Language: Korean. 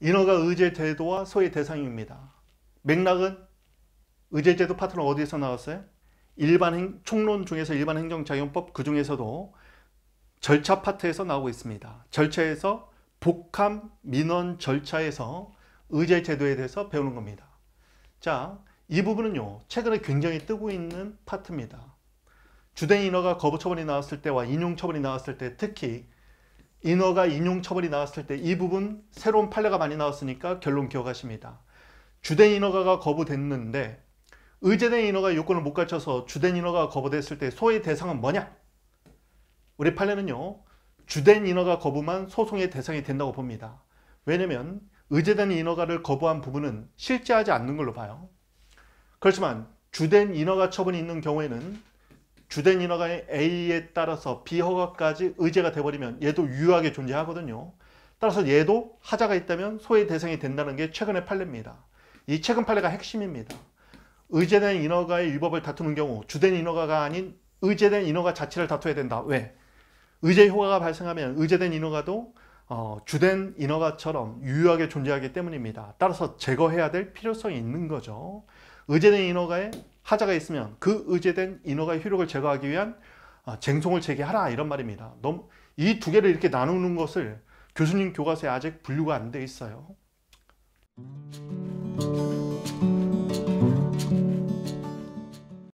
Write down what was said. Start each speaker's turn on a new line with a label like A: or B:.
A: 인허가 의제 제도와 소의 대상입니다. 맥락은 의제 제도 파트는 어디에서 나왔어요? 일반 행, 총론 중에서 일반 행정자용법그 중에서도 절차 파트에서 나오고 있습니다. 절차에서 복합 민원 절차에서 의제 제도에 대해서 배우는 겁니다. 자, 이 부분은요. 최근에 굉장히 뜨고 있는 파트입니다. 주된 인허가 거부 처분이 나왔을 때와 인용 처분이 나왔을 때 특히 인허가 인용 처벌이 나왔을 때 이 부분 새로운 판례가 많이 나왔으니까 결론 기억하십니다. 주된 인허가가 거부됐는데 의제된 인허가 요건을 못 갖춰서 주된 인허가 거부됐을 때 소의 대상은 뭐냐? 우리 판례는요. 주된 인허가 거부만 소송의 대상이 된다고 봅니다. 왜냐면 의제된 인허가를 거부한 부분은 실제하지 않는 걸로 봐요. 그렇지만 주된 인허가 처분이 있는 경우에는 주된 인허가의 A에 따라서 B 허가까지 의제가 돼버리면 얘도 유효하게 존재하거든요. 따라서 얘도 하자가 있다면 소외 대상이 된다는 게 최근의 판례입니다. 이 최근 판례가 핵심입니다. 의제된 인허가의 위법을 다투는 경우 주된 인허가가 아닌 의제된 인허가 자체를 다투어야 된다. 왜? 의제 효과가 발생하면 의제된 인허가도 어, 주된 인허가처럼 유효하게 존재하기 때문입니다. 따라서 제거해야 될 필요성이 있는 거죠. 의제된 인허가의 하자가 있으면 그 의제된 인허가의 효력을 제거하기 위한 아, 쟁송을 제기하라 이런 말입니다. 이두 개를 이렇게 나누는 것을 교수님 교과서에 아직 분류가 안 돼 있어요.